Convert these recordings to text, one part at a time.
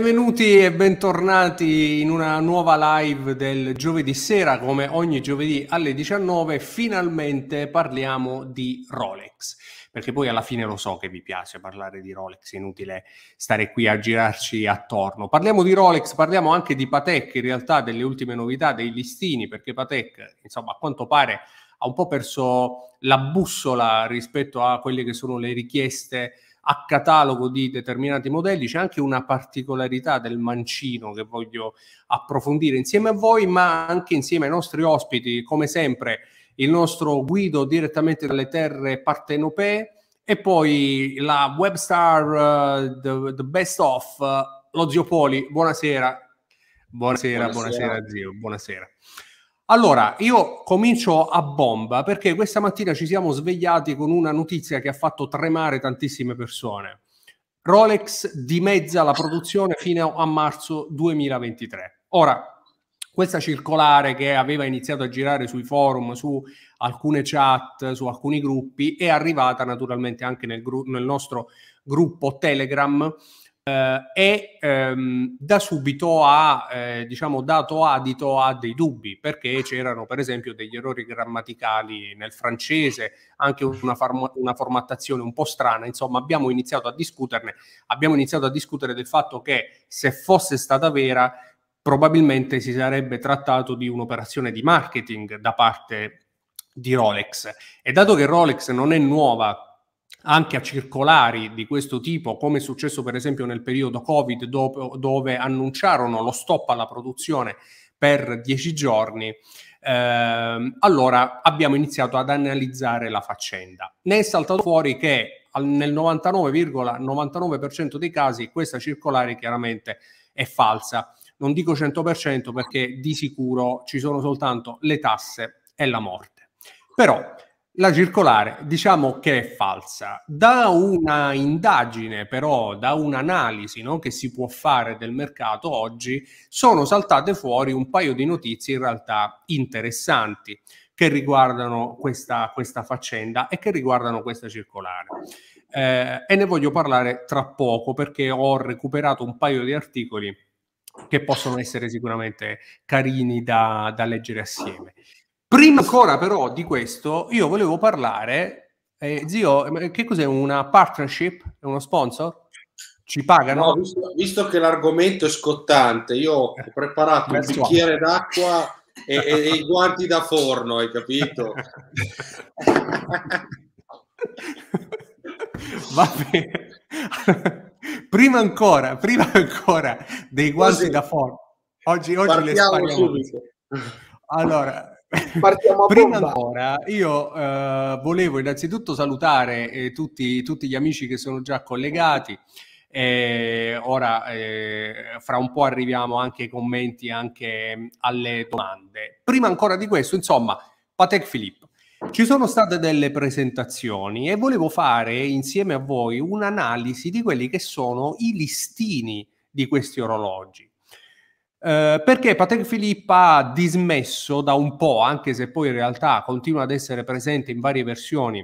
Benvenuti e bentornati in una nuova live del giovedì sera, come ogni giovedì alle 19 finalmente parliamo di Rolex, perché poi alla fine lo so che vi piace parlare di Rolex, è inutile stare qui a girarci attorno. Parliamo di Rolex, parliamo anche di Patek, in realtà delle ultime novità, dei listini, perché Patek, insomma, a quanto pare ha un po' perso la bussola rispetto a quelle che sono le richieste a catalogo di determinati modelli, c'è anche una particolarità del mancino che voglio approfondire insieme a voi, ma anche insieme ai nostri ospiti, come sempre il nostro guido direttamente dalle terre partenopee e poi la webstar uh, the, the, Best Of, uh, lo Zio Poli. Buonasera. Buonasera, buonasera, buonasera zio, buonasera. Allora, io comincio a bomba perché questa mattina ci siamo svegliati con una notizia che ha fatto tremare tantissime persone. Rolex dimezza la produzione fino a marzo 2023. Ora, questa circolare che aveva iniziato a girare sui forum, su alcune chat, su alcuni gruppi, è arrivata naturalmente anche nel, gru- nel nostro gruppo Telegram eh, e ehm, da subito ha eh, diciamo dato adito a dei dubbi perché c'erano per esempio degli errori grammaticali nel francese, anche una, farma- una formattazione un po' strana, insomma abbiamo iniziato a discuterne, abbiamo iniziato a discutere del fatto che se fosse stata vera probabilmente si sarebbe trattato di un'operazione di marketing da parte di Rolex e dato che Rolex non è nuova anche a circolari di questo tipo, come è successo per esempio nel periodo Covid, do- dove annunciarono lo stop alla produzione per dieci giorni, eh, allora abbiamo iniziato ad analizzare la faccenda. Ne è saltato fuori che nel 99,99% dei casi questa circolare chiaramente è falsa. Non dico 100% perché di sicuro ci sono soltanto le tasse e la morte. Però la circolare diciamo che è falsa. Da una indagine, però, da un'analisi no, che si può fare del mercato oggi, sono saltate fuori un paio di notizie in realtà interessanti che riguardano questa, questa faccenda e che riguardano questa circolare. Eh, e ne voglio parlare tra poco perché ho recuperato un paio di articoli che possono essere sicuramente carini da, da leggere assieme. Prima ancora però di questo, io volevo parlare, eh, zio, che cos'è una partnership? È uno sponsor? Ci pagano? No, visto, visto, che l'argomento è scottante, io ho eh, preparato un bicchiere d'acqua e, e, e i guanti da forno, hai capito? Va bene. prima ancora, prima ancora dei guanti Così. da forno. Oggi, oggi le spariamo. Subito. Allora, Partiamo Prima bomba. ancora, io eh, volevo innanzitutto salutare eh, tutti, tutti, gli amici che sono già collegati. Eh, ora, eh, fra un po' arriviamo anche ai commenti, anche mm, alle domande. Prima ancora di questo, insomma, Patek Filippo, ci sono state delle presentazioni e volevo fare insieme a voi un'analisi di quelli che sono i listini di questi orologi eh, perché Patek Filippa ha dismesso da un po', anche se poi in realtà continua ad essere presente in varie versioni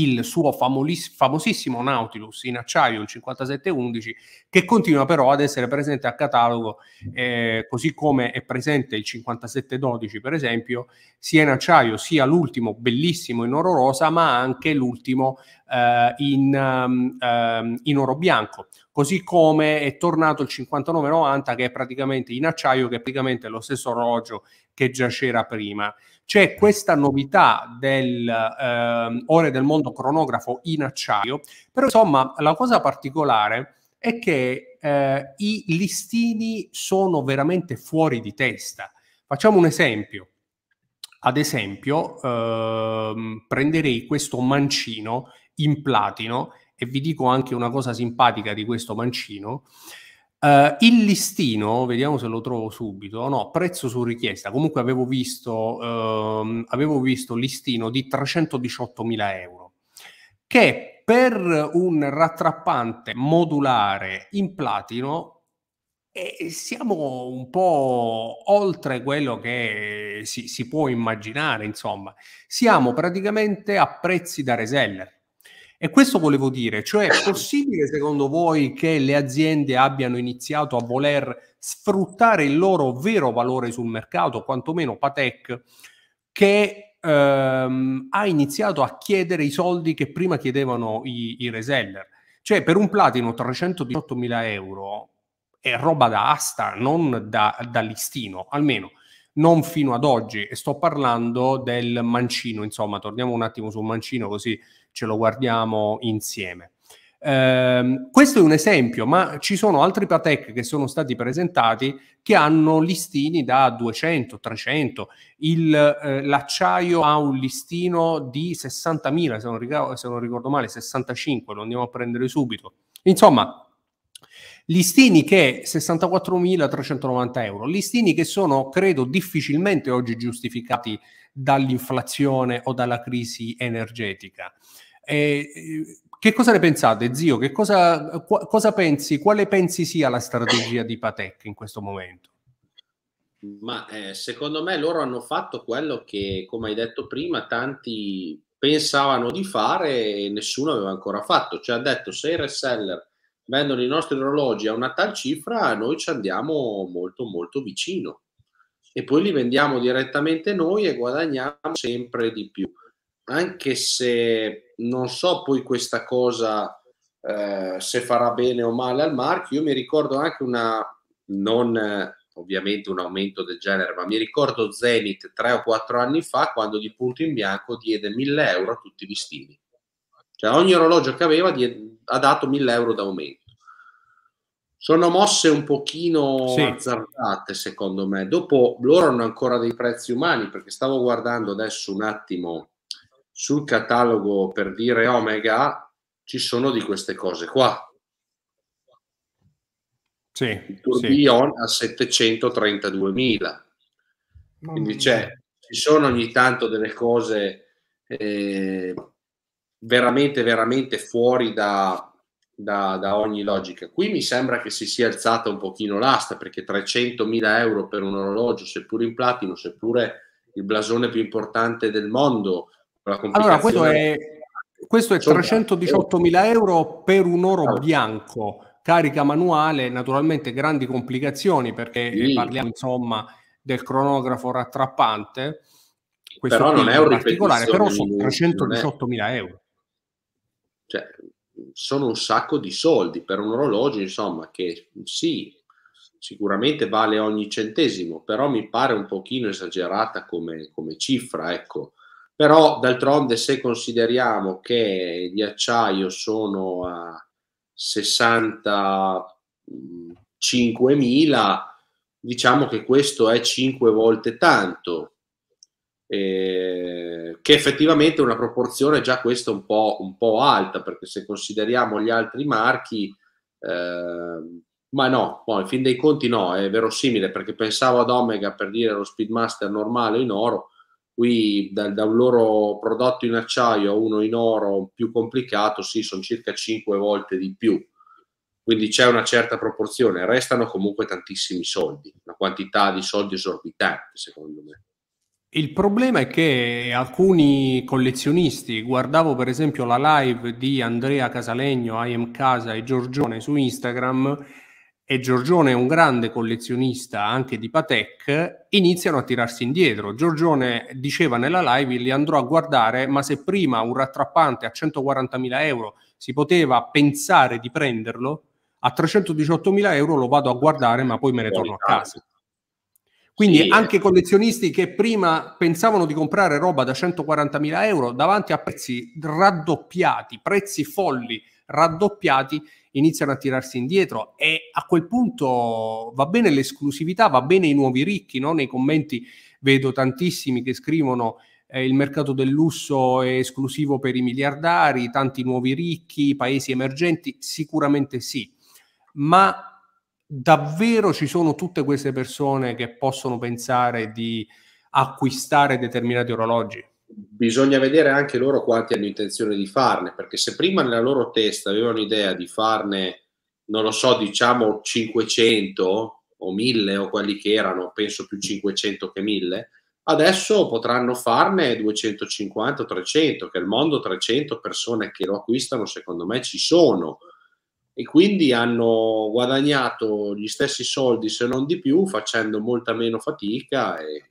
il suo famolis- famosissimo Nautilus in acciaio, il 5711, che continua però ad essere presente a catalogo, eh, così come è presente il 5712 per esempio, sia in acciaio sia l'ultimo bellissimo in oro rosa, ma anche l'ultimo eh, in, um, ehm, in oro bianco così come è tornato il 5990 che è praticamente in acciaio, che è praticamente lo stesso orologio che già c'era prima c'è questa novità del eh, Ore del Mondo cronografo in acciaio, però insomma la cosa particolare è che eh, i listini sono veramente fuori di testa. Facciamo un esempio. Ad esempio, ehm, prenderei questo mancino in platino e vi dico anche una cosa simpatica di questo mancino. Uh, il listino, vediamo se lo trovo subito, no, prezzo su richiesta, comunque avevo visto, uh, avevo visto listino di 318.000 euro, che per un rattrappante modulare in platino eh, siamo un po' oltre quello che si, si può immaginare, insomma, siamo praticamente a prezzi da reseller e questo volevo dire, cioè è possibile secondo voi che le aziende abbiano iniziato a voler sfruttare il loro vero valore sul mercato, quantomeno Patek, che ehm, ha iniziato a chiedere i soldi che prima chiedevano i, i reseller? Cioè per un platino 318 mila euro è roba da asta, non da, da listino, almeno non fino ad oggi. E sto parlando del mancino, insomma, torniamo un attimo sul mancino così ce lo guardiamo insieme. Eh, questo è un esempio, ma ci sono altri Patek che sono stati presentati che hanno listini da 200, 300. Eh, l'acciaio eh, ha un listino di 60.000, se non, ricordo, se non ricordo male, 65, lo andiamo a prendere subito. Insomma, listini che 64.390 euro, listini che sono, credo, difficilmente oggi giustificati dall'inflazione o dalla crisi energetica. Eh, che cosa ne pensate, zio? Che cosa, qu- cosa, pensi? Quale pensi sia la strategia di Patek in questo momento? Ma eh, secondo me loro hanno fatto quello che, come hai detto prima, tanti pensavano di fare e nessuno aveva ancora fatto. Cioè ha detto se i reseller vendono i nostri orologi a una tal cifra, noi ci andiamo molto molto vicino e poi li vendiamo direttamente noi e guadagniamo sempre di più. Anche se non so poi questa cosa eh, se farà bene o male al marchio. Io mi ricordo anche una, non eh, ovviamente un aumento del genere, ma mi ricordo Zenith tre o quattro anni fa quando di punto in bianco diede 1000 euro a tutti i listini. Cioè ogni orologio che aveva diede, ha dato 1000 euro d'aumento. Sono mosse un pochino sì. azzardate secondo me. Dopo loro hanno ancora dei prezzi umani perché stavo guardando adesso un attimo sul catalogo per dire Omega ci sono di queste cose qua. Sì, il tourbillon sì. a 732.000. Quindi c'è, cioè, ci sono ogni tanto delle cose eh, veramente, veramente fuori da, da, da, ogni logica. Qui mi sembra che si sia alzata un pochino l'asta perché 300.000 euro per un orologio, seppur in platino, seppure il blasone più importante del mondo, allora, questo è, questo è 318.000 eh, euro per un oro eh. bianco, carica manuale, naturalmente grandi complicazioni perché sì. parliamo insomma del cronografo rattrappante. Questo però non è un particolare, però sono 318 mila euro. Cioè, sono un sacco di soldi per un orologio, insomma, che sì, sicuramente vale ogni centesimo, però mi pare un pochino esagerata come, come cifra, ecco però d'altronde se consideriamo che gli acciaio sono a 65.000, diciamo che questo è 5 volte tanto, eh, che effettivamente è una proporzione già questa un po', un po', alta, perché se consideriamo gli altri marchi, eh, ma no, no, in fin dei conti no, è verosimile, perché pensavo ad Omega per dire lo Speedmaster normale in oro, qui da, da, un loro prodotto in acciaio a uno in oro più complicato, sì, sono circa 5 volte di più. Quindi c'è una certa proporzione, restano comunque tantissimi soldi, una quantità di soldi esorbitante secondo me. Il problema è che alcuni collezionisti, guardavo per esempio la live di Andrea Casalegno, I am Casa e Giorgione su Instagram, e Giorgione è un grande collezionista anche di Patek, iniziano a tirarsi indietro. Giorgione diceva nella live, li andrò a guardare, ma se prima un rattrappante a 140.000 euro si poteva pensare di prenderlo, a 318.000 euro lo vado a guardare, ma poi me ne torno a esatto. casa. Quindi sì. Eh. anche collezionisti che prima pensavano di comprare roba da 140.000 euro davanti a prezzi raddoppiati, prezzi folli raddoppiati, iniziano a tirarsi indietro e a quel punto va bene l'esclusività, va bene i nuovi ricchi, no? nei commenti vedo tantissimi che scrivono eh, il mercato del lusso è esclusivo per i miliardari, tanti nuovi ricchi, paesi emergenti, sicuramente sì, ma davvero ci sono tutte queste persone che possono pensare di acquistare determinati orologi? bisogna vedere anche loro quanti hanno intenzione di farne, perché se prima nella loro testa avevano idea di farne, non lo so, diciamo 500 o 1000 o quelli che erano, penso più 500 che 1000, adesso potranno farne 250 o 300, che al mondo 300 persone che lo acquistano secondo me ci sono e quindi hanno guadagnato gli stessi soldi se non di più facendo molta meno fatica e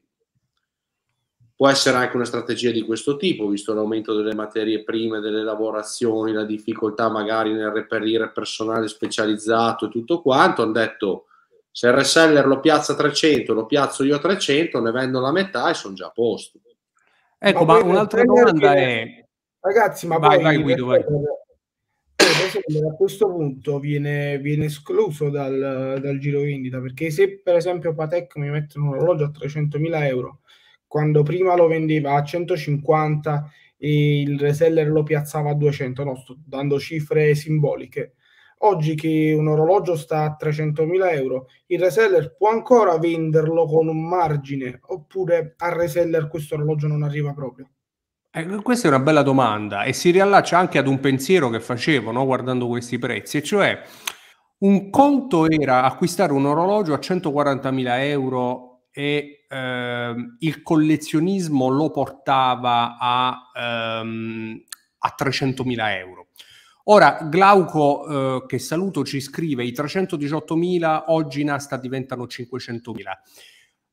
Può essere anche una strategia di questo tipo, visto l'aumento delle materie prime, delle lavorazioni, la difficoltà magari nel reperire personale specializzato e tutto quanto. Hanno detto, se il reseller lo piazza 300, lo piazzo io 300, ne vendo la metà e sono già a posto. Ecco, ma, ma un'altra domanda è... Ragazzi, ma vai, vai, Guido, vai. A questo punto viene, viene escluso dal, dal, giro vendita perché se per esempio Patek mi mettono un orologio a 300.000 euro quando prima lo vendeva a 150 e il reseller lo piazzava a 200, no, sto dando cifre simboliche. Oggi che un orologio sta a 300.000 euro, il reseller può ancora venderlo con un margine oppure al reseller questo orologio non arriva proprio? Eh, questa è una bella domanda e si riallaccia anche ad un pensiero che facevo no, guardando questi prezzi, e cioè un conto era acquistare un orologio a 140.000 euro e ehm, il collezionismo lo portava a, ehm, a 300.000 euro. Ora, Glauco, eh, che saluto, ci scrive i 318.000 oggi in asta diventano 500.000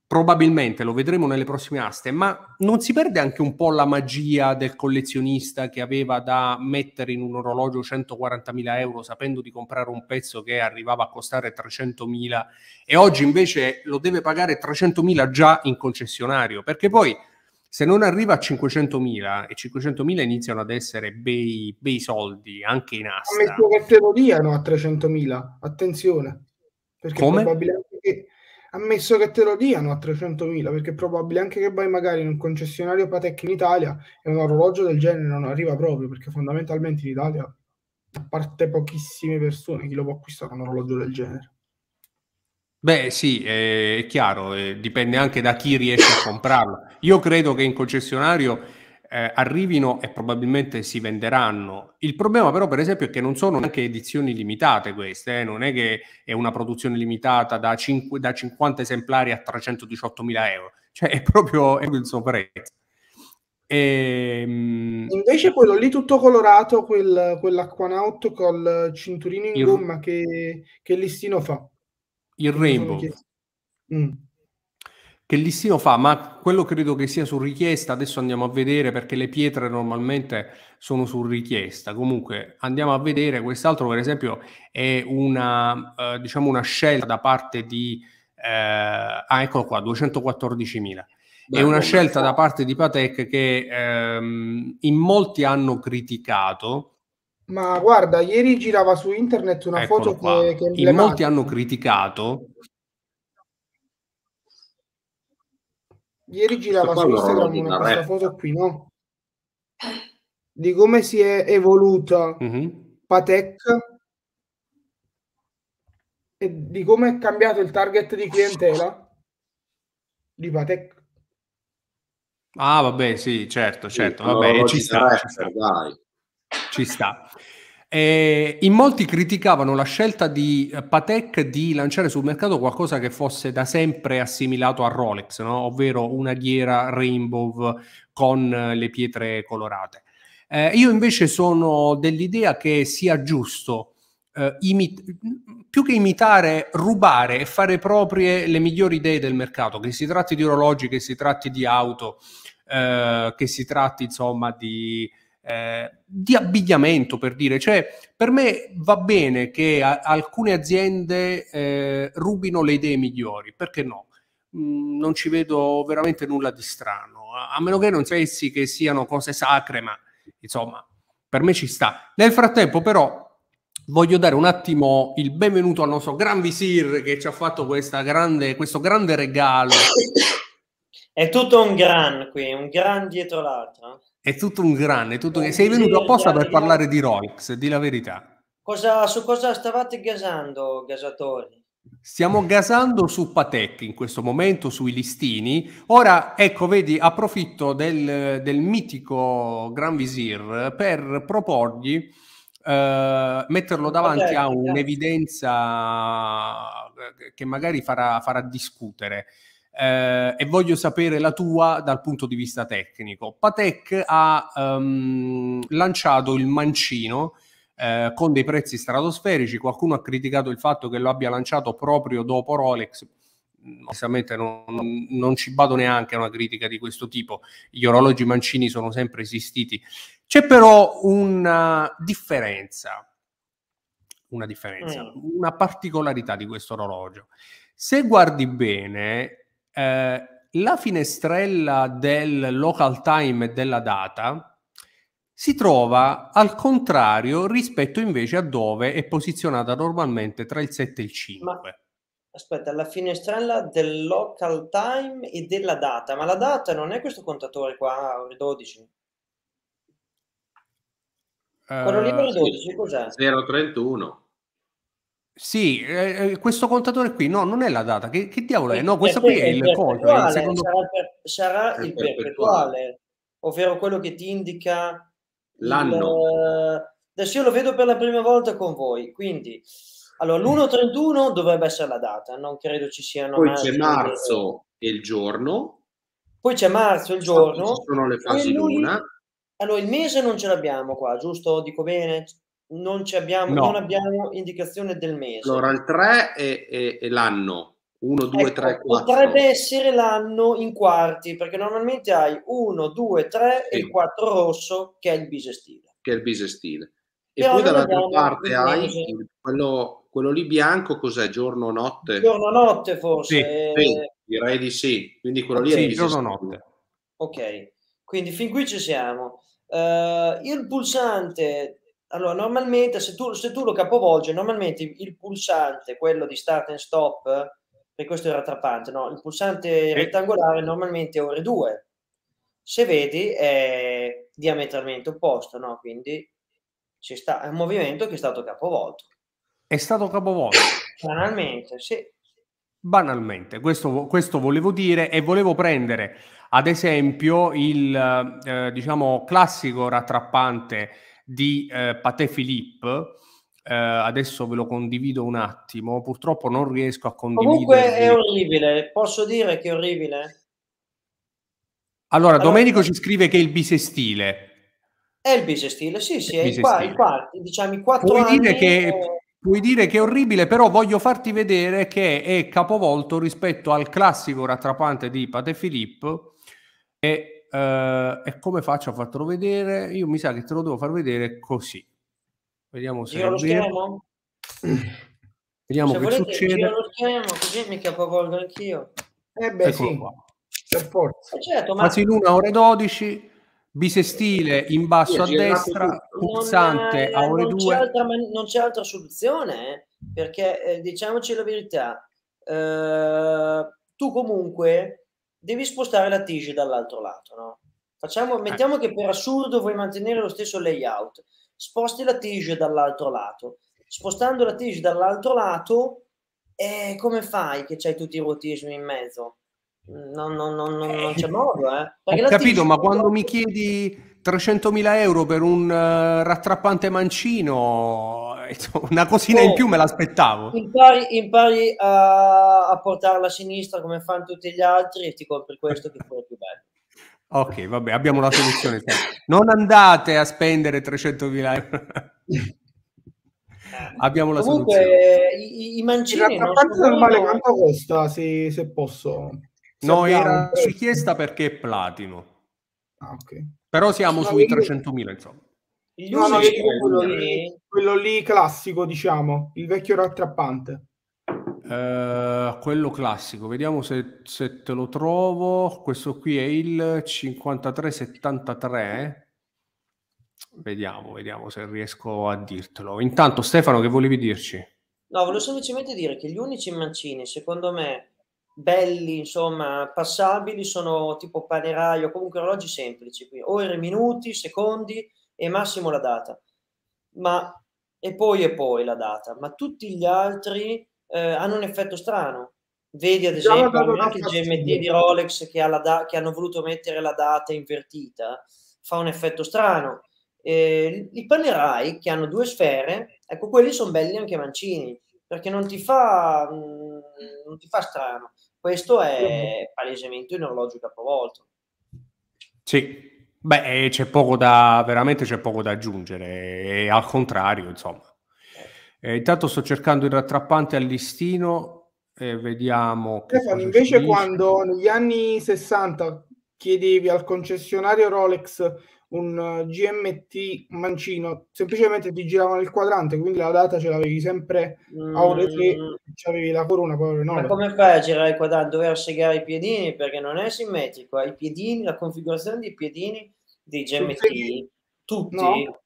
probabilmente lo vedremo nelle prossime aste, ma non si perde anche un po' la magia del collezionista che aveva da mettere in un orologio 140.000 euro sapendo di comprare un pezzo che arrivava a costare 300.000 e oggi invece lo deve pagare 300.000 già in concessionario, perché poi se non arriva a 500.000 e 500.000 iniziano ad essere bei, bei soldi anche in asta. Come che te lo diano a 300.000, attenzione, perché Come? probabilmente ammesso che te lo diano a 300.000 perché è probabile anche che vai magari in un concessionario Patek in Italia e un orologio del genere non arriva proprio perché fondamentalmente in Italia a parte pochissime persone chi lo può acquistare un orologio del genere Beh sì, è chiaro, eh, dipende anche da chi riesce a comprarlo. Io credo che in concessionario eh, arrivino e probabilmente si venderanno. Il problema però per esempio è che non sono neanche edizioni limitate queste, eh? non è che è una produzione limitata da, 5, da 50 esemplari a 318.000 euro, cioè è proprio, è proprio il suo prezzo. E... Ehm, Invece quello lì tutto colorato, quel, quell'Aquanaut col cinturino in il... gomma che, che listino fa. Il Rainbow. Mm che listino fa, ma quello credo che sia su richiesta, adesso andiamo a vedere perché le pietre normalmente sono su richiesta, comunque andiamo a vedere, quest'altro per esempio è una, eh, diciamo una scelta da parte di, eh, ah eccolo qua, 214.000, è una scelta da parte di Patek che ehm, in molti hanno criticato, ma guarda, ieri girava su internet una Eccolo foto che, che in molti hanno criticato Ieri girava su Instagram una questa foto qui, no? Di come si è evoluta mm-hmm. Patek e di come è cambiato il target di clientela di Patek. Ah, vabbè, sì, certo, certo. Sì, vabbè, ci, sta, ci sta. Dai. Ci sta. Eh, in molti criticavano la scelta di Patek di lanciare sul mercato qualcosa che fosse da sempre assimilato a Rolex, no? ovvero una ghiera rainbow con le pietre colorate. Eh, io invece sono dell'idea che sia giusto eh, imit- più che imitare, rubare e fare proprie le migliori idee del mercato, che si tratti di orologi, che si tratti di auto, eh, che si tratti insomma di eh, di abbigliamento, per dire. Cioè, per me va bene che a- alcune aziende eh, rubino le idee migliori, perché no? Mm, non ci vedo veramente nulla di strano, a-, meno che non pensi che siano cose sacre, ma insomma, per me ci sta. Nel frattempo, però, voglio dare un attimo il benvenuto al nostro Gran Visir che ci ha fatto grande, questo grande regalo. È tutto un gran qui, un gran dietro l'altro. È tutto un grande, è tutto un... sei venuto apposta per parlare eh. di Rolex, di la verità. Cosa, su cosa stavate gasando, gasatori? Stiamo gasando su Patek in questo momento, sui listini. Ora, ecco, vedi, approfitto del, del mitico Gran Visir per proporgli, eh, metterlo davanti Patek, a un'evidenza grazie. Eh, che magari farà, farà discutere eh, e voglio sapere la tua dal punto di vista tecnico. Patek ha um, lanciato il mancino eh, con dei prezzi stratosferici, qualcuno ha criticato il fatto che lo abbia lanciato proprio dopo Rolex, mm, Ovviamente non, non, ci bado neanche a una critica di questo tipo, gli orologi mancini sono sempre esistiti. C'è però una differenza, una differenza, mm. una particolarità di questo orologio. Se guardi bene, eh, la finestrella del local time e della data si trova al contrario rispetto invece a dove è posizionata normalmente tra il 7 e il 5. Ma, aspetta, la finestrella del local time e della data, ma la data non è questo contatore qua, ore 12? Quello lì 12 eh, cos'è? 031. Sì, eh, eh, questo contatore qui, no, non è la data, che, che diavolo è? No, questo qui è il conto. Sarà il, secondo... sarà il, perpetuale, perpetuale, ovvero quello che ti indica l'anno. Il... Adesso io lo vedo per la prima volta con voi, quindi allora eh. l'1.31 dovrebbe essere la data, non credo ci siano... Poi c'è marzo e il giorno. Poi c'è marzo e il giorno. Ci sono le fasi luna. Allora il mese non ce l'abbiamo qua, giusto? Dico bene? non, abbiamo, no. non abbiamo indicazione del mese. Allora, il 3 è, è, è l'anno. 1, 2, 3, 4. Potrebbe essere l'anno in quarti, perché normalmente hai 1, 2, 3 e il 4 rosso, che è il bisestile. Che è il bisestile. E Però poi dall'altra parte hai quello, quello, lì bianco, cos'è? Giorno notte? Giorno notte forse. Sì, sì, direi di sì. Quindi quello lì sì, è il giorno notte. Ok, quindi fin qui ci siamo. Uh, il pulsante allora, normalmente se tu, se tu lo capovolgi, normalmente il pulsante, quello di start and stop, per questo era trappante, no? il pulsante rettangolare normalmente è ore 2. Se vedi è diametralmente opposto, no? quindi ci sta, è un movimento che è stato capovolto. È stato capovolto. Banalmente, sì. Banalmente, questo, questo volevo dire e volevo prendere ad esempio il eh, diciamo classico rattrappante di eh, Pate Philippe. Eh, adesso ve lo condivido un attimo. Purtroppo non riesco a condividere. Comunque è orribile. Posso dire che è orribile? Allora, allora Domenico diciamo ci scrive che è il bisestile. È il bisestile, sì, sì, è il, qua, il qua, diciamo i quattro puoi anni... Dire che, eh... Puoi dire che è orribile, però voglio farti vedere che è capovolto rispetto al classico rattrapante di Pate Filippo e eh, e come faccio a fartelo vedere? Io mi sa che te lo devo far vedere così. Vediamo se lo schermo? Vediamo se che volete, succede. Giro lo schermo, così mi capovolgo anch'io. Eh beh, ecco sì. Per forza. Eh certo, ma... Quasi l'una ore 12 bisestile in basso sì, a destra, pulsante eh, a ore 2. C'è non c'è altra soluzione, eh? perché eh, diciamoci la verità, eh, tu comunque devi spostare la tige dall'altro lato, no? Facciamo, eh. mettiamo eh. che per assurdo vuoi mantenere lo stesso layout, sposti la tige dall'altro lato. Spostando la tige dall'altro lato, eh, come fai che c'hai tutti i rotismi in mezzo? No, no, no, no non c'è eh. modo, eh. Ho capito, ma quando mi chiedi 300.000 euro per un uh, rattrappante mancino, Cioè, una cosina oh, in più me l'aspettavo. Impari, impari a, a portarla a sinistra come fanno tutti gli altri e ti compri questo che è più bello. Ok, vabbè, abbiamo la soluzione. non andate a spendere 300.000 euro. abbiamo la Comunque, soluzione. I, i mancini... Il normale quanto costa, se, se posso? Se no, era richiesta perché è platino. Ah, okay. Però siamo no, sui 300.000, insomma. Gli no, no, quello lì classico, diciamo, il vecchio rattrappante. Uh, quello classico, vediamo se, se, te lo trovo. Questo qui è il 5373. Vediamo, vediamo se riesco a dirtelo. Intanto, Stefano, che volevi dirci? No, volevo semplicemente dire che gli unici mancini, secondo me, belli, insomma, passabili, sono tipo paneraio, comunque orologi semplici, qui. ore, minuti, secondi e massimo la data ma e poi e poi la data, ma tutti gli altri eh, hanno un effetto strano. Vedi ad esempio anche il GMD di Rolex che, ha da- che hanno voluto mettere la data invertita, fa un effetto strano. Eh, I panerai che hanno due sfere, ecco quelli sono belli anche mancini, perché non ti fa, mh, mm, non ti fa strano. Questo è palesemente un orologio capovolto. Sì, Beh, eh, c'è poco da veramente c'è poco da aggiungere, e eh, al contrario, insomma. E eh, intanto sto cercando il rattrappante al listino e vediamo. Stefano, invece, quando negli anni 60 chiedevi al concessionario Rolex un eh, GMT mancino, semplicemente ti giravano il quadrante, quindi la data ce l'avevi sempre a ore 3, mm. avevi la corona poi ore Ma come fai a girare il quadrante? Dovevi segare i piedini perché non è simmetrico, i piedini, la configurazione dei piedini dei GMT, tutti? tutti no.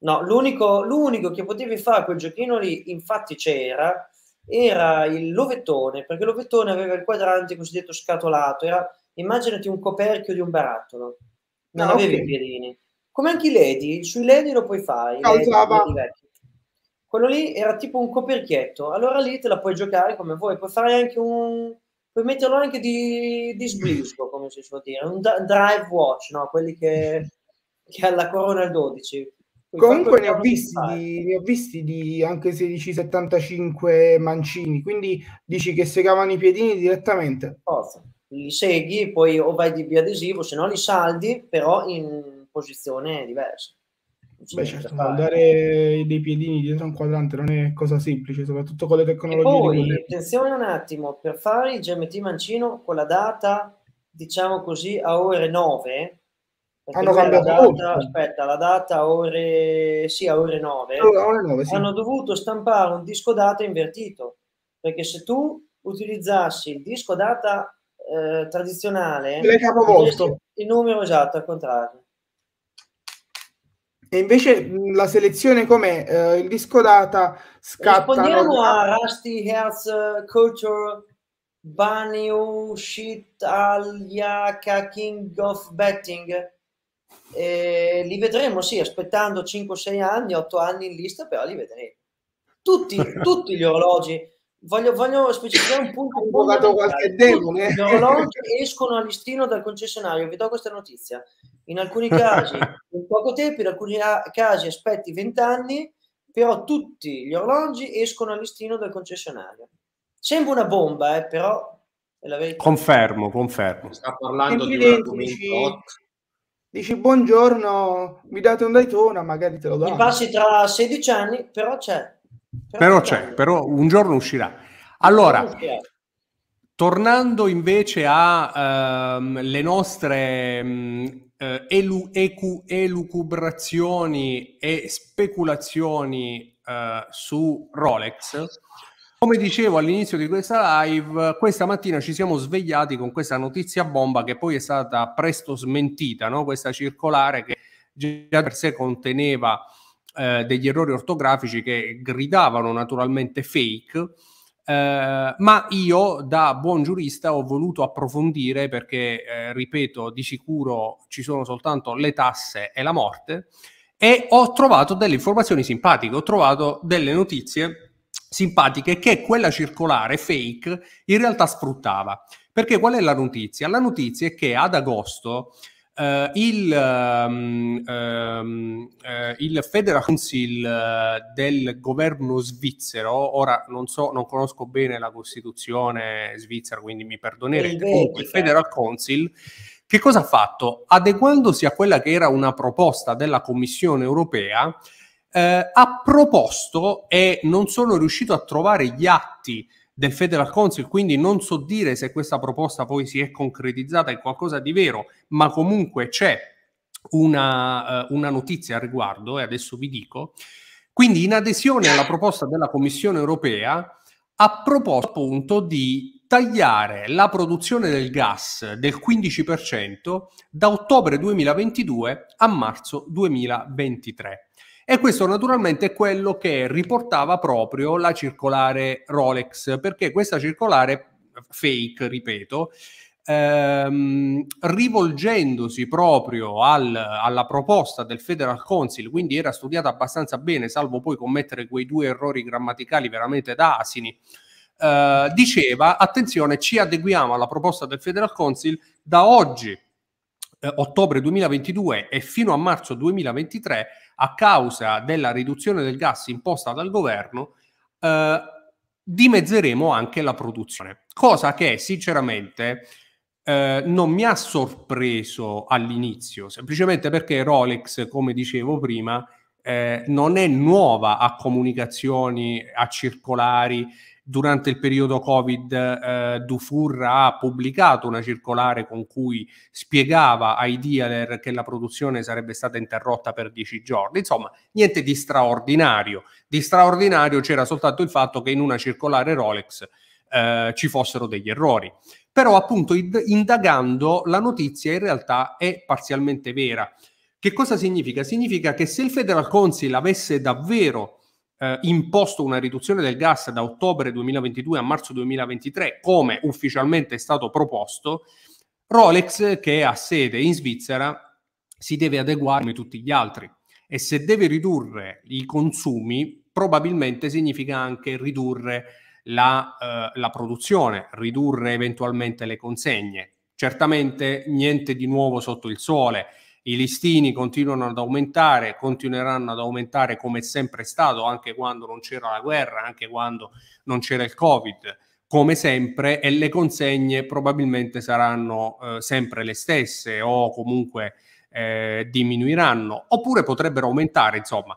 no, l'unico, l'unico che potevi fare quel giochino lì, infatti c'era, era il lovettone, perché lovettone aveva il quadrante cosiddetto scatolato, era, immaginati un coperchio di un barattolo non ah, avevi okay. i piedini. Come anche i ledi, sui ledi lo puoi fare. Causava... Ledi, ledi Quello lì era tipo un coperchietto, allora lì te la puoi giocare come vuoi, puoi fare anche un... puoi metterlo anche di, di sbrisco, come si suol dire, un drive watch, no? Quelli che, che ha la corona 12. Puoi Comunque ne ho, visti di, ne ho visti di anche 16,75 mancini, quindi dici che segavano i piedini direttamente. Forza li seghi, poi o vai di biadesivo, se no li saldi, però in posizione diversa. Beh, certo, mandare dei piedini dietro un quadrante non è cosa semplice, soprattutto con le tecnologie. E poi, attenzione un attimo, per fare il GMT Mancino con la data, diciamo così, a ore 9, hanno cambiato la data, aspetta, la data a ore, sì, a ore 9, allora, ore 9 sì. hanno dovuto stampare un disco data invertito, perché se tu utilizzassi il disco data eh, tradizionale le capovolto il numero esatto al contrario e invece la selezione com'è? Eh, il disco data scatta rispondiamo a Rusty Herz eh, Culture Banyu oh, Shit Aliaka King of Betting eh, li vedremo sì aspettando 5-6 anni 8 anni in lista però li vedremo tutti, tutti gli orologi Voglio, voglio, specificare un punto. Un po qualche demone. Gli orologi escono a listino dal concessionario. Vi do questa notizia. In alcuni casi in poco tempo, in alcuni casi aspetti 20 anni, però tutti gli orologi escono a listino dal concessionario. Sembra una bomba, eh, però è la verità. Confermo, confermo. Sta parlando di un argomento dici buongiorno, mi date un Daytona, magari te lo do. Ti passi tra 16 anni, però c'è. Però c'è, però un giorno uscirà. Allora, tornando invece alle ehm, um, nostre um, elu, ecu, elucubrazioni e speculazioni eh, su Rolex. Come dicevo all'inizio di questa live, questa mattina ci siamo svegliati con questa notizia bomba che poi è stata presto smentita, no? questa circolare che già per sé conteneva eh, degli errori ortografici che gridavano naturalmente fake. Eh, ma io da buon giurista ho voluto approfondire perché, eh, ripeto, di sicuro ci sono soltanto le tasse e la morte e ho trovato delle informazioni simpatiche, ho trovato delle notizie simpatiche che quella circolare fake in realtà sfruttava. Perché qual è la notizia? La notizia è che ad agosto eh, il, um, um, eh, il Federconsil eh, del governo svizzero, ora non so, non conosco bene la Costituzione svizzera, quindi mi perdonerete, comunque il Council, che cosa ha fatto? Adeguandosi a quella che era una proposta della Commissione europea, eh, ha proposto e non sono riuscito a trovare gli atti del Federal Council, quindi non so dire se questa proposta poi si è concretizzata in qualcosa di vero, ma comunque c'è una, uh, una notizia al riguardo e adesso vi dico. Quindi in adesione alla proposta della Commissione europea ha proposto appunto di tagliare la produzione del gas del 15% da ottobre 2022 a marzo 2023. E questo naturalmente è quello che riportava proprio la circolare Rolex, perché questa circolare fake, ripeto, ehm, rivolgendosi proprio al, alla proposta del Federal Council, quindi era studiata abbastanza bene, salvo poi commettere quei due errori grammaticali veramente da asini, eh, diceva, attenzione, ci adeguiamo alla proposta del Federal Council da oggi, eh, ottobre 2022 e fino a marzo 2023, a causa della riduzione del gas imposta dal governo, eh, dimezzeremo anche la produzione, cosa che sinceramente eh, non mi ha sorpreso all'inizio, semplicemente perché Rolex, come dicevo prima, eh, non è nuova a comunicazioni, a circolari durante il periodo Covid eh, Dufour ha pubblicato una circolare con cui spiegava ai dealer che la produzione sarebbe stata interrotta per dieci giorni. Insomma, niente di straordinario. Di straordinario c'era soltanto il fatto che in una circolare Rolex eh, ci fossero degli errori. Però appunto indagando la notizia in realtà è parzialmente vera. Che cosa significa? Significa che se il Federal Council avesse davvero eh, imposto una riduzione del gas da ottobre 2022 a marzo 2023, come ufficialmente è stato proposto, Rolex, che ha sede in Svizzera, si deve adeguare come tutti gli altri e se deve ridurre i consumi, probabilmente significa anche ridurre la, eh, la produzione, ridurre eventualmente le consegne. Certamente niente di nuovo sotto il sole i listini continuano ad aumentare, continueranno ad aumentare come è sempre stato, anche quando non c'era la guerra, anche quando non c'era il Covid, come sempre, e le consegne probabilmente saranno eh, sempre le stesse o comunque eh, diminuiranno, oppure potrebbero aumentare, insomma.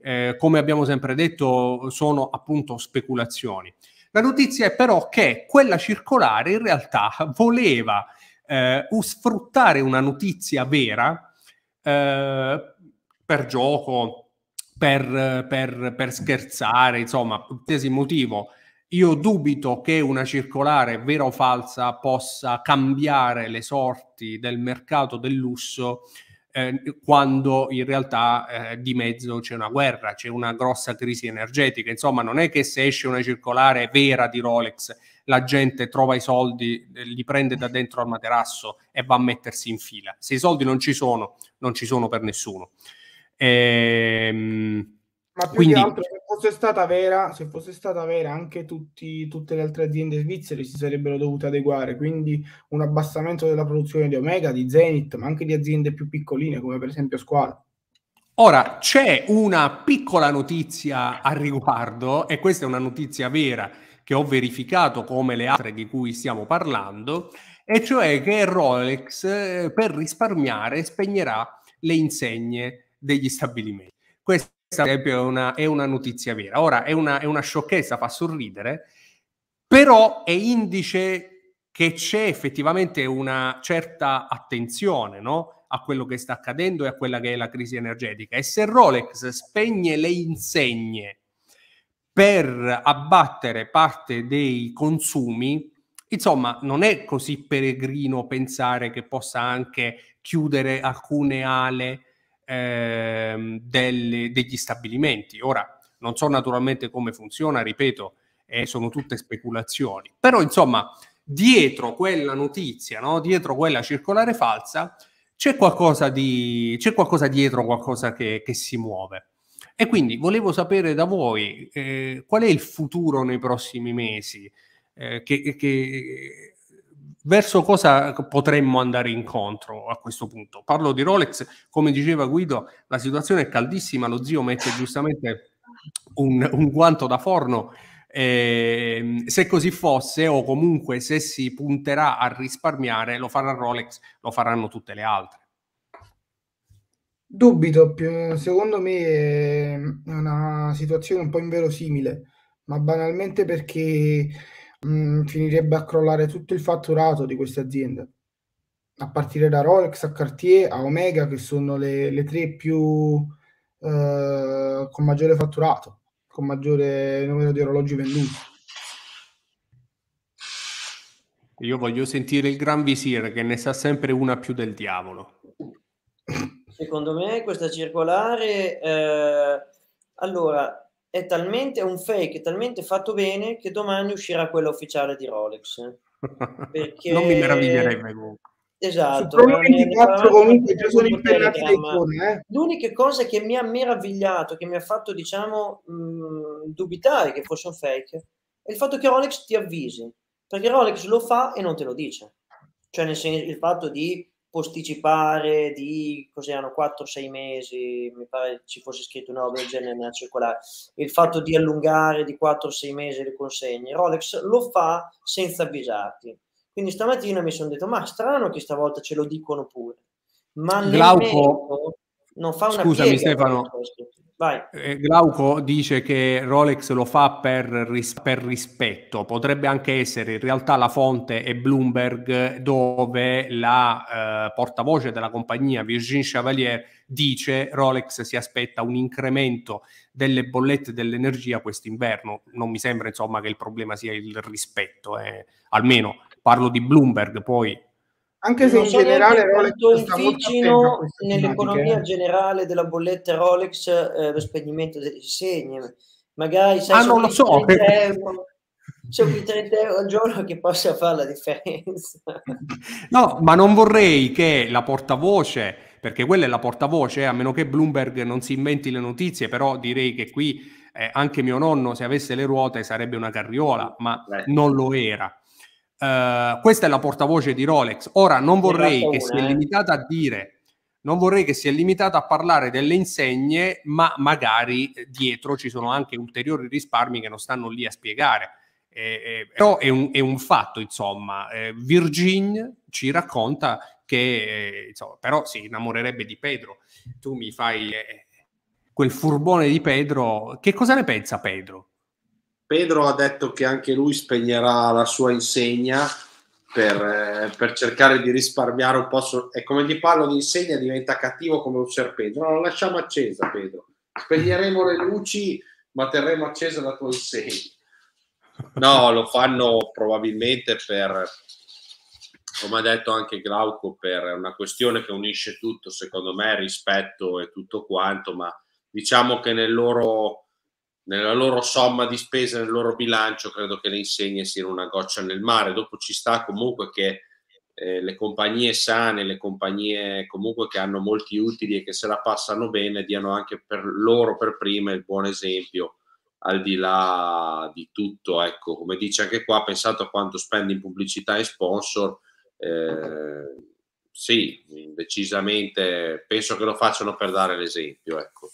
Eh, come abbiamo sempre detto, sono appunto speculazioni. La notizia è però che quella circolare in realtà voleva eh, sfruttare una notizia vera eh, per gioco, per, per, per scherzare, insomma, per qualsiasi motivo. Io dubito che una circolare vera o falsa possa cambiare le sorti del mercato del lusso eh, quando in realtà eh, di mezzo c'è una guerra, c'è una grossa crisi energetica. Insomma, non è che se esce una circolare vera di Rolex la gente trova i soldi, eh, li prende da dentro al materasso e va a mettersi in fila. Se i soldi non ci sono, non ci sono per nessuno. Ehm, Ma quindi, altro, se fosse stata vera, se fosse stata vera, anche tutti, tutte le altre aziende svizzere si sarebbero dovute adeguare. Quindi un abbassamento della produzione di Omega, di Zenith, ma anche di aziende più piccoline, come per esempio Squala. Ora c'è una piccola notizia a riguardo, e questa è una notizia vera che ho verificato come le altre di cui stiamo parlando, e cioè che Rolex eh, per risparmiare spegnerà le insegne degli stabilimenti. Questa ad esempio è una, è una notizia vera. Ora è una, è una sciocchezza, fa sorridere, però è indice che c'è effettivamente una certa attenzione no? a quello che sta accadendo e a quella che è la crisi energetica. E se Rolex spegne le insegne per abbattere parte dei consumi, insomma, non è così peregrino pensare che possa anche chiudere alcune ale eh, delle, degli stabilimenti. Ora, non so naturalmente come funziona, ripeto, eh, sono tutte speculazioni, però insomma, dietro quella notizia, no? dietro quella circolare falsa, c'è qualcosa, di, c'è qualcosa dietro, qualcosa che, che si muove. E quindi volevo sapere da voi eh, qual è il futuro nei prossimi mesi, eh, che, che, verso cosa potremmo andare incontro a questo punto. Parlo di Rolex, come diceva Guido, la situazione è caldissima, lo zio mette giustamente un, un guanto da forno. Eh, se così fosse, o comunque se si punterà a risparmiare, lo farà Rolex, lo faranno tutte le altre. Dubito, secondo me è una situazione un po' inverosimile, ma banalmente perché mh, mm, finirebbe a crollare tutto il fatturato di queste aziende, a partire da Rolex a Cartier a Omega, che sono le, le tre più eh, con maggiore fatturato, con maggiore numero di orologi venduti. Io voglio sentire il gran visiere che ne sa sempre una più del diavolo. Secondo me questa circolare, eh, allora, è talmente un fake, è talmente fatto bene che domani uscirà quella ufficiale di Rolex. Perché... non mi meraviglierei mai esatto, comunque. Esatto. Comunque, icone, eh? L'unica cosa che mi ha meravigliato, che mi ha fatto, diciamo, mh, mm, dubitare che fosse un fake, è il fatto che Rolex ti avvisi. Perché Rolex lo fa e non te lo dice. Cioè, nel senso, il fatto di posticipare di cos'erano 4-6 mesi, mi pare ci fosse scritto una roba del genere nella circolare, il fatto di allungare di 4-6 mesi le consegne, Rolex lo fa senza avvisarti. Quindi stamattina mi sono detto, ma strano che stavolta ce lo dicono pure. Ma Glauco, non fa una scusami piega, Stefano, Vai. Eh, Glauco dice che Rolex lo fa per, ris- per, rispetto, potrebbe anche essere in realtà la fonte è Bloomberg dove la eh, portavoce della compagnia Virgin Chavalier dice Rolex si aspetta un incremento delle bollette dell'energia quest'inverno. Non mi sembra insomma che il problema sia il rispetto, eh. almeno parlo di Bloomberg, poi anche se non in generale Rolex sta molto nell'economia generale della bolletta Rolex eh, lo spegnimento delle segne. Magari sai, ah, non lo so. Euro, più 30 euro al giorno che possa fare la differenza. No, ma non vorrei che la portavoce, perché quella è la portavoce, eh, a meno che Bloomberg non si inventi le notizie, però direi che qui eh, anche mio nonno, se avesse le ruote, sarebbe una carriola, ma Beh. non lo era. Uh, questa è la portavoce di Rolex. Ora non vorrei che si sia eh. limitata a dire, non vorrei che si sia limitata a parlare delle insegne, ma magari eh, dietro ci sono anche ulteriori risparmi che non stanno lì a spiegare. Eh, eh, però è un, è un, fatto, insomma. Eh, Virginia ci racconta che, insomma, però si innamorerebbe di Pedro. Tu mi fai quel furbone di Pedro. Che cosa ne pensa Pedro? Pedro ha detto che anche lui spegnerà la sua insegna per, eh, per cercare di risparmiare un po'. e come gli parlo di insegna diventa cattivo come un serpente. No, la lasciamo accesa, Pedro. Spegneremo le luci, ma terremo accesa la tua insegna. No, lo fanno probabilmente per, come ha detto anche Glauco, per una questione che unisce tutto, secondo me, rispetto e tutto quanto, ma diciamo che nel loro nella loro somma di spese, nel loro bilancio, credo che le insegne siano una goccia nel mare. Dopo ci sta comunque che eh, le compagnie sane, le compagnie comunque che hanno molti utili e che se la passano bene, diano anche per loro per prima il buon esempio al di là di tutto. Ecco, come dice anche qua, pensate a quanto spendi in pubblicità e sponsor. Eh, sì, decisamente penso che lo facciano per dare l'esempio. Ecco.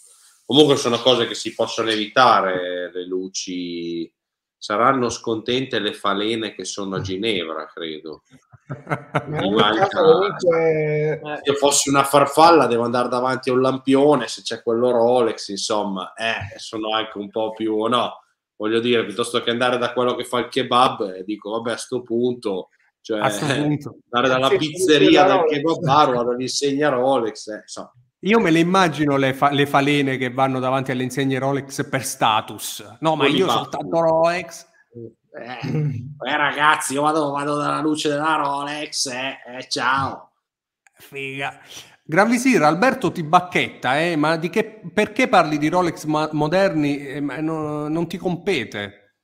Comunque sono cose che si possono evitare, le luci. Saranno scontente le falene che sono a Ginevra, credo. manca... luce... Se eh. io fossi una farfalla, devo andare davanti a un lampione, se c'è quello Rolex, insomma, eh, sono anche un po' più... No, voglio dire, piuttosto che andare da quello che fa il kebab, eh, dico, vabbè, a sto punto cioè andare dalla pizzeria del kebab kebabaro all'insegna Rolex eh, so, io me le immagino le, fa- le, falene che vanno davanti alle insegne Rolex per status. No, ma Poi io soltanto Rolex. Eh, eh, ragazzi, io vado, vado, dalla luce della Rolex. Eh, eh ciao. Figa. Gran Visir, Alberto ti bacchetta, eh, ma che, perché parli di Rolex ma- moderni? Eh, no, non ti compete.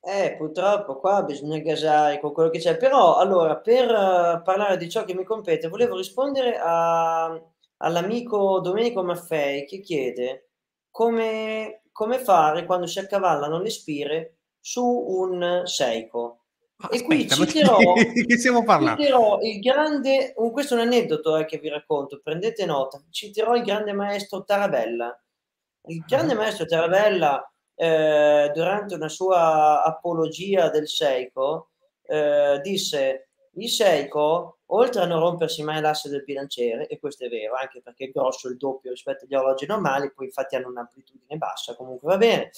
Eh, purtroppo qua bisogna gasare con quello che c'è. Però, allora, per uh, parlare di ciò che mi compete, volevo rispondere a all'amico Domenico Maffei che chiede come, come fare quando si accavallano le spire su un Seiko. Aspetta, e qui citerò, citerò il grande, questo è un aneddoto eh, che vi racconto, prendete nota, citerò il grande maestro Tarabella. Il grande ah. maestro Tarabella, eh, durante una sua apologia del Seiko, eh, disse, il Seiko oltre a non rompersi mai l'asse del bilanciere, e questo è vero, anche perché è grosso il doppio rispetto agli orologi normali, poi infatti hanno un'amplitudine bassa, comunque va bene.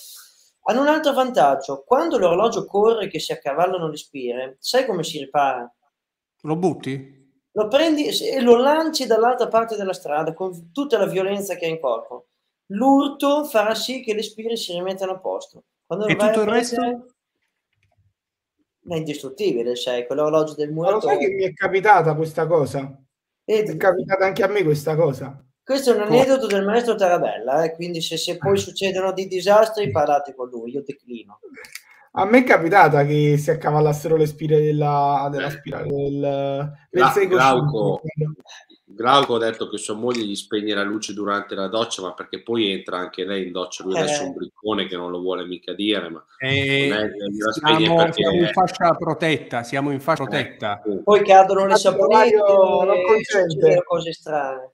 Hanno un altro vantaggio, quando l'orologio corre che si accavallano le spire, sai come si ripara? Lo butti? Lo prendi e lo lanci dall'altra parte della strada con tutta la violenza che ha in corpo. L'urto farà sì che le spire si rimettano a posto. Quando e tutto il resto? è indistruttibile, cioè quell'orologio del muratore... Ma lo sai che mi è capitata questa cosa? Ed... è capitata anche a me questa cosa. Questo è un aneddoto del maestro Tarabella, eh? quindi se, se, poi ah. succedono dei disastri parlate con lui, io declino. A me è capitata che si accavallassero le spire della, della spirale del, del La, Glauco, Glauco ha detto che sua moglie gli spegne la luce durante la doccia, ma perché poi entra anche lei in doccia. Lui eh. adesso è un eh. briccone che non lo vuole mica dire, ma eh, lei, siamo, siamo, in fascia protetta. Siamo in fascia eh. protetta. Poi cadono le saponette e cose strane.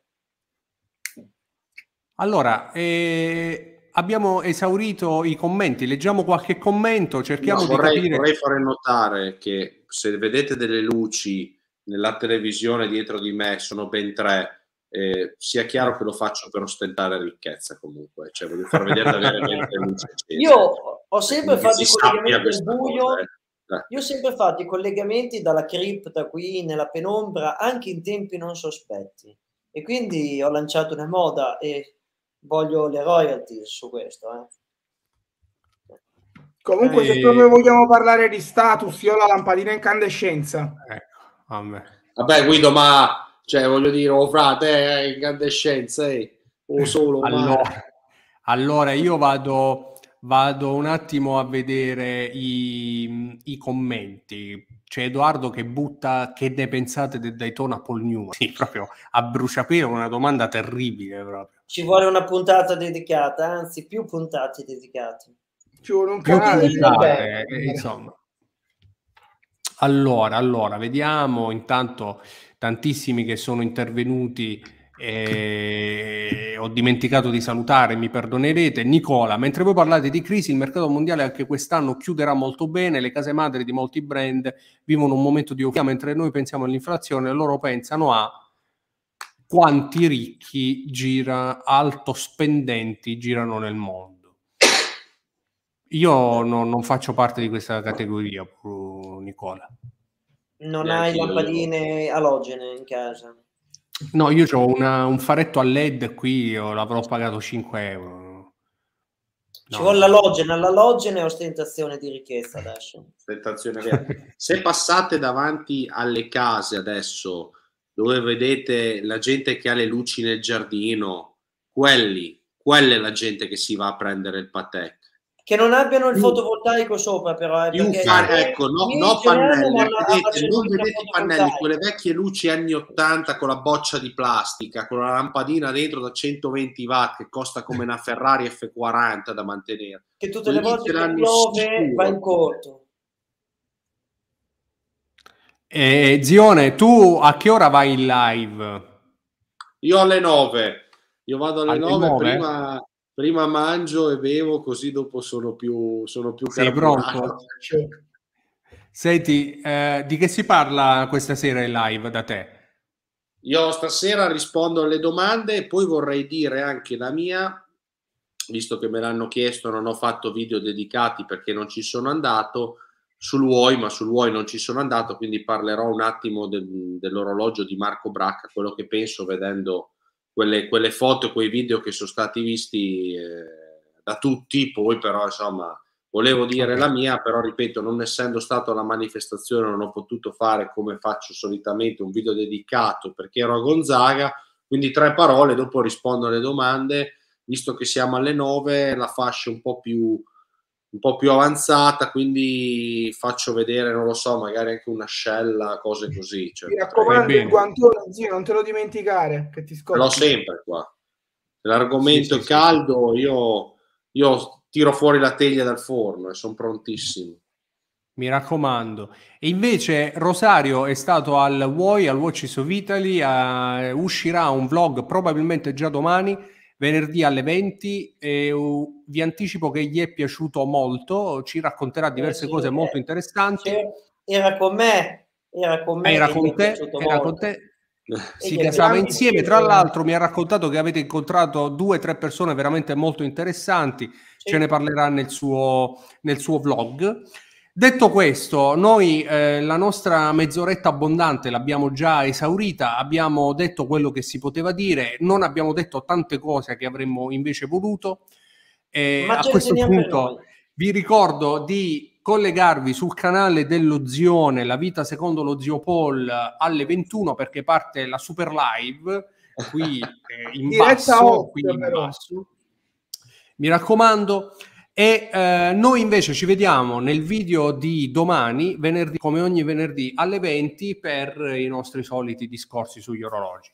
Allora, eh, abbiamo esaurito i commenti. Leggiamo qualche commento, cerchiamo no, vorrei, di capire. Vorrei fare notare che se vedete delle luci nella televisione dietro di me sono ben tre, eh, sia chiaro che lo faccio per ostentare ricchezza comunque, cioè voglio far vedere veramente luce Io ho sempre fatto i collegamenti al buio, eh. eh. io ho sempre fatto i collegamenti dalla cripta qui nella penombra, anche in tempi non sospetti. E quindi ho lanciato una moda e voglio le royalties su questo. Eh. Comunque, e... se proprio vogliamo parlare di status, io ho la lampadina incandescenza. Ecco a me. Vabbè, Guido, ma cioè, voglio dire, oh frate, eh, incandescenza, eh, o oh, solo. allora, allora, io vado, vado un attimo a vedere i, i commenti. C'è Edoardo che butta che ne pensate del Daytona Paul Newman, sì, proprio a bruciapelo, una domanda terribile proprio. Ci vuole una puntata dedicata, anzi più puntate dedicate. Ci vuole un canale. Dedicate, eh, insomma. Allora, allora, vediamo intanto tantissimi che sono intervenuti e eh, ho dimenticato di salutare, mi perdonerete. Nicola, mentre voi parlate di crisi, il mercato mondiale anche quest'anno chiuderà molto bene, le case madri di molti brand vivono un momento di euforia, mentre noi pensiamo all'inflazione, loro pensano a quanti ricchi gira, alto spendenti girano nel mondo. Io no, non faccio parte di questa categoria, Nicola. Non hai lampadine alogene in casa? No, io ho una, un faretto a LED qui, io l'avrò pagato 5 euro. No. Ci vuole l'alogene, l'alogene è ostentazione di ricchezza adesso. Ostentazione Se passate davanti alle case adesso, dove vedete la gente che ha le luci nel giardino, quelli, quella è la gente che si va a prendere il patec che non abbiano il fotovoltaico sopra però eh, perché Ufa, eh, ecco, no, no pannelli, vedete, non vedete i pannelli, quelle vecchie luci anni 80 con la boccia di plastica, con la lampadina dentro da 120 watt che costa come una Ferrari F40 da mantenere. Che tutte le volte che piove va in corto. Eh, Zione, tu a che ora vai in live? Io alle 9. Io vado alle, alle 9, 9 prima prima mangio e bevo così dopo sono più, sono più Sei pronto? Senti, eh, di che si parla questa sera in live da te? Io stasera rispondo alle domande e poi vorrei dire anche la mia, visto che me l'hanno chiesto, non ho fatto video dedicati perché non ci sono andato sul WOI, ma sul WOI non ci sono andato, quindi parlerò un attimo del, dell'orologio di Marco Bracca, quello che penso vedendo quelle, quelle foto, quei video che sono stati visti eh, da tutti, poi però insomma volevo dire la mia, però ripeto, non essendo stato alla manifestazione non ho potuto fare come faccio solitamente un video dedicato perché ero a Gonzaga, quindi tre parole, dopo rispondo alle domande, visto che siamo alle nove, la fascia un po' più un po' più avanzata, quindi faccio vedere, non lo so, magari anche una scella, cose così. Cioè, Mi certo. raccomando, il eh, guantone, zio, non te lo dimenticare, che ti scordi. L'ho sempre qua. L'argomento sì, è caldo, sì. Io, io tiro fuori la teglia dal forno e sono prontissimo. Mi raccomando. E invece Rosario è stato al WOI, al Watches of Italy, a... uscirà un vlog probabilmente già domani venerdì alle 20 e vi anticipo che gli è piaciuto molto, ci racconterà eh, diverse cose eh. molto interessanti. Era con me, era con me. Era con te, era con te. Si casava insieme, tra l'altro mi ha raccontato che avete incontrato due o tre persone veramente molto interessanti, ce ne parlerà nel suo, nel suo vlog. Detto questo, noi eh, la nostra mezz'oretta abbondante l'abbiamo già esaurita, abbiamo detto quello che si poteva dire, non abbiamo detto tante cose che avremmo invece voluto. Eh, a questo punto vi ricordo di collegarvi sul canale dello Zione, La vita secondo lo Zio Paul, alle 21 perché parte la super live qui eh, in, basso, quindi in basso. Mi raccomando. E eh, noi invece ci vediamo nel video di domani, venerdì, come ogni venerdì alle 20, per i nostri soliti discorsi sugli orologi.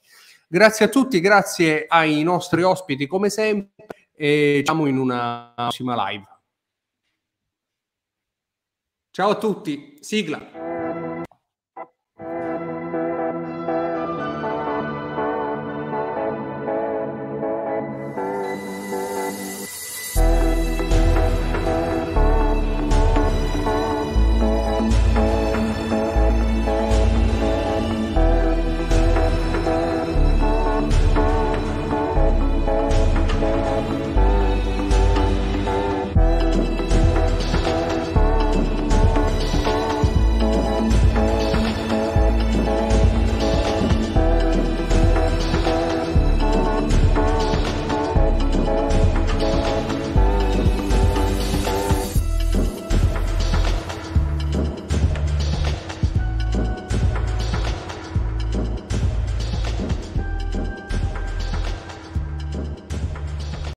Grazie a tutti, grazie ai nostri ospiti come sempre e ci vediamo in una prossima live. Ciao a tutti, sigla.